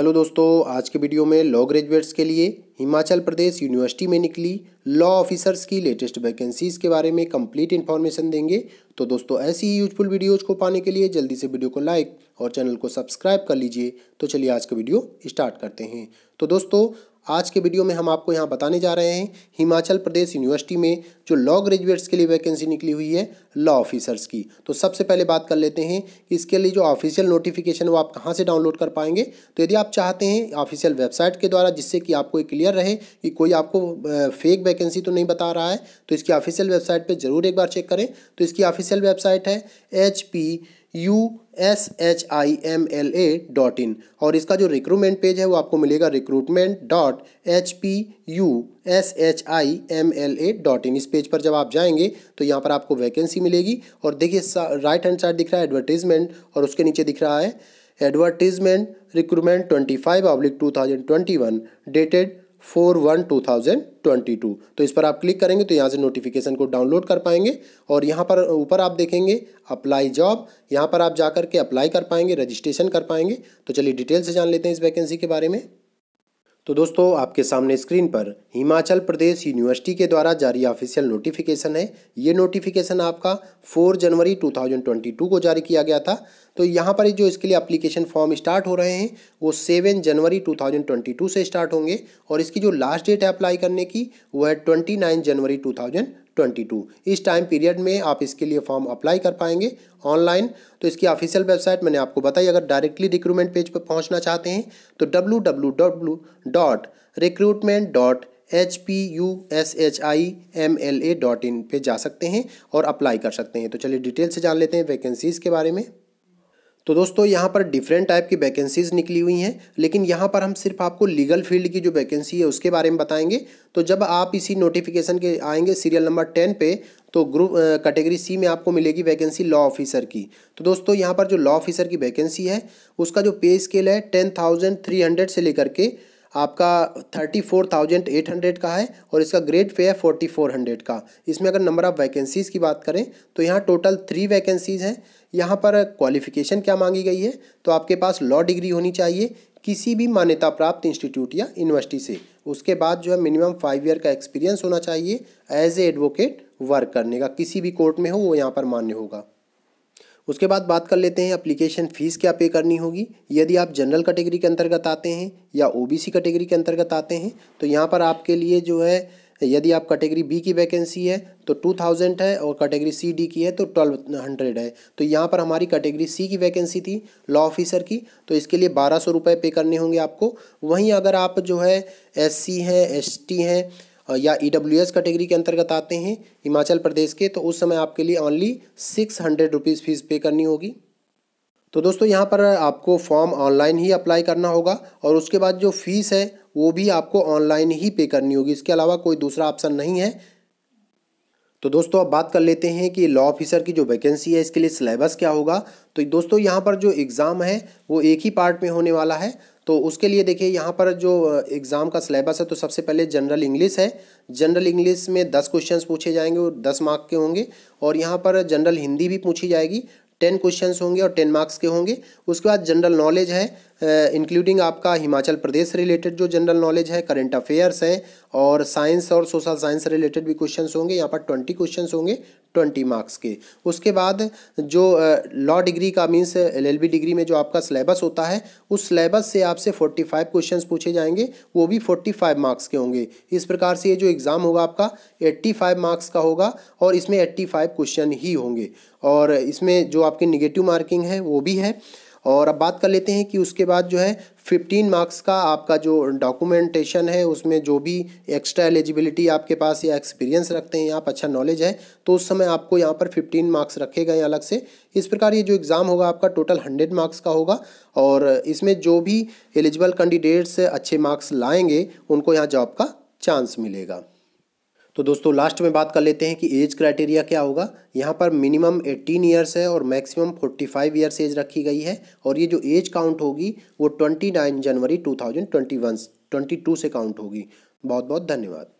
hello दोस्तों आज के वीडियो में लॉ ग्रेजुएट्स के लिए हिमाचल प्रदेश यूनिवर्सिटी में निकली लॉ ऑफिसर्स की लेटेस्ट वैकेंसीज के बारे में कंप्लीट इन्फॉर्मेशन देंगे तो दोस्तों ऐसी ही यूजफुल वीडियोज को पाने के लिए जल्दी से वीडियो को लाइक और चैनल को सब्सक्राइब कर लीजिए तो चलिए आज का वीडियो स्टार्ट करते हैं तो दोस्तों आज के वीडियो में हम आपको यहाँ बताने जा रहे हैं हिमाचल प्रदेश यूनिवर्सिटी में जो लॉ ग्रेजुएट्स के लिए वैकेंसी निकली हुई है लॉ ऑफिसर्स की तो सबसे पहले बात कर लेते हैं कि इसके लिए जो ऑफिशियल नोटिफिकेशन वो आप कहाँ से डाउनलोड कर पाएंगे तो यदि आप चाहते हैं ऑफिशियल वेबसाइट के द्वारा जिससे कि आपको क्लियर रहे कि कोई आपको फेक वैकेंसी तो नहीं बता रहा है तो इसकी ऑफिशियल वेबसाइट पर ज़रूर एक बार चेक करें तो इसकी ऑफिशियल वेबसाइट है H P U S H I M L A dot in और इसका जो रिक्रूटमेंट पेज है वो आपको मिलेगा recruitment dot H P U S H I M L A dot in इस पेज पर जब आप जाएंगे तो यहाँ पर आपको वैकेंसी मिलेगी और देखिए राइट हैंड साइड दिख रहा है एडवर्टीजमेंट और उसके नीचे दिख रहा है एडवर्टीजमेंट रिक्रूटमेंट ट्वेंटी फाइव अब्लिक two thousand twenty one dated four one two thousand twenty two तो इस पर आप क्लिक करेंगे तो यहाँ से नोटिफिकेशन को डाउनलोड कर पाएंगे और यहाँ पर ऊपर आप देखेंगे अप्लाई जॉब यहाँ पर आप जाकर के अप्लाई कर पाएंगे रजिस्ट्रेशन कर पाएंगे तो चलिए डिटेल से जान लेते हैं इस वैकेंसी के बारे में तो दोस्तों आपके सामने स्क्रीन पर हिमाचल प्रदेश यूनिवर्सिटी के द्वारा जारी ऑफिशियल नोटिफिकेशन है ये नोटिफिकेशन आपका 4 जनवरी 2022 को जारी किया गया था तो यहाँ पर जो इसके लिए एप्लीकेशन फॉर्म स्टार्ट हो रहे हैं वो 7 जनवरी 2022 से स्टार्ट होंगे और इसकी जो लास्ट डेट है अप्लाई करने की वो है ट्वेंटी जनवरी टू 2022 इस टाइम पीरियड में आप इसके लिए फॉर्म अप्लाई कर पाएंगे ऑनलाइन तो इसकी ऑफिशियल वेबसाइट मैंने आपको बताई अगर डायरेक्टली रिक्रूटमेंट पेज पर पहुंचना चाहते हैं तो W W W dot recruitment dot H P U S H I M L A dot in पर जा सकते हैं और अप्लाई कर सकते हैं तो चलिए डिटेल से जान लेते हैं वैकेंसीज़ के बारे में तो दोस्तों यहाँ पर डिफरेंट टाइप की वैकेंसीज़ निकली हुई हैं लेकिन यहाँ पर हम सिर्फ आपको लीगल फील्ड की जो वैकेंसी है उसके बारे में बताएंगे तो जब आप इसी नोटिफिकेशन के आएंगे सीरियल नंबर टेन पे तो ग्रुप कैटेगरी सी में आपको मिलेगी वैकेंसी लॉ ऑफिसर की तो दोस्तों यहाँ पर जो लॉ ऑफिसर की वैकेंसी है उसका जो पे स्केल है टेन थाउजेंड थ्री हंड्रेड से लेकर के आपका thirty four thousand eight hundred का है और इसका ग्रेड पे है फोर्टी फोर हंड्रेड का इसमें अगर नंबर ऑफ़ वैकेंसीज़ की बात करें तो यहाँ टोटल थ्री वैकेंसीज़ हैं यहाँ पर क्वालिफिकेशन क्या मांगी गई है तो आपके पास लॉ डिग्री होनी चाहिए किसी भी मान्यता प्राप्त इंस्टीट्यूट या यूनिवर्सिटी से उसके बाद जो है मिनिमम फाइव ईयर का एक्सपीरियंस होना चाहिए एज ए एडवोकेट वर्क करने का किसी भी कोर्ट में हो वो यहाँ पर मान्य होगा उसके बाद बात कर लेते हैं अप्लीकेशन फ़ीस क्या पे करनी होगी यदि आप जनरल कैटेगरी के अंतर्गत आते हैं या ओबीसी कैटेगरी के अंतर्गत आते हैं तो यहाँ पर आपके लिए जो है यदि आप कैटेगरी बी की वैकेंसी है तो टू थाउजेंड है और कैटेगरी सी डी की है तो ट्वेल्व हंड्रेड है तो यहाँ पर हमारी कैटेगरी सी की वैकेंसी थी लॉ ऑफिसर की तो इसके लिए बारह सौ रुपये पे करने होंगे आपको वहीं अगर आप जो है एस सी हैं एस टी हैं या ई डब्ल्यू एस कैटेगरी के अंतर्गत आते हैं हिमाचल प्रदेश के तो उस समय आपके लिए only six hundred rupees fee pay करनी होगी तो दोस्तों यहाँ पर आपको फॉर्म ऑनलाइन ही अप्लाई करना होगा और उसके बाद जो फीस है वो भी आपको ऑनलाइन ही पे करनी होगी इसके अलावा कोई दूसरा ऑप्शन नहीं है तो दोस्तों अब बात कर लेते हैं कि लॉ ऑफिसर की जो वैकेंसी है इसके लिए सिलेबस क्या होगा तो दोस्तों यहाँ पर जो एग्ज़ाम है वो एक ही पार्ट में होने वाला है तो उसके लिए देखिए यहाँ पर जो एग्ज़ाम का सिलेबस है तो सबसे पहले जनरल इंग्लिश है जनरल इंग्लिश में दस क्वेश्चंस पूछे जाएंगे और दस मार्क के होंगे और यहाँ पर जनरल हिंदी भी पूछी जाएगी टेन क्वेश्चंस होंगे और टेन मार्क्स के होंगे उसके बाद जनरल नॉलेज है इंक्लूडिंग आपका हिमाचल प्रदेश रिलेटेड जो जनरल नॉलेज है करंट अफेयर्स है और साइंस और सोशल साइंस रिलेटेड भी क्वेश्चन होंगे यहाँ पर ट्वेंटी क्वेश्चन होंगे ट्वेंटी मार्क्स के उसके बाद जो लॉ डिग्री का मीन्स एल डिग्री में जो आपका सिलेबस होता है उस सिलेबस से आपसे फोर्टी फाइव क्वेश्चन पूछे जाएंगे वो भी फोर्टी फाइव मार्क्स के होंगे इस प्रकार से ये जो एग्ज़ाम होगा आपका एट्टी फाइव मार्क्स का होगा और इसमें एट्टी फाइव क्वेश्चन ही होंगे और इसमें जो आपकी निगेटिव मार्किंग है वो भी है और अब बात कर लेते हैं कि उसके बाद जो है फिफ्टीन मार्क्स का आपका जो डॉक्यूमेंटेशन है उसमें जो भी एक्स्ट्रा एलिजिबिलिटी आपके पास या एक्सपीरियंस रखते हैं आप अच्छा नॉलेज है तो उस समय आपको यहाँ पर फिफ्टीन मार्क्स रखे गए अलग से इस प्रकार ये जो एग्ज़ाम होगा आपका टोटल हंड्रेड मार्क्स का होगा और इसमें जो भी एलिजिबल कैंडिडेट्स अच्छे मार्क्स लाएंगे उनको यहाँ जॉब का चांस मिलेगा तो दोस्तों लास्ट में बात कर लेते हैं कि एज क्राइटेरिया क्या होगा यहाँ पर मिनिमम 18 ईयर्स है और मैक्सिमम 45 ईयर्स एज रखी गई है और ये जो एज काउंट होगी वो 29 जनवरी 2021 22 से काउंट होगी बहुत बहुत धन्यवाद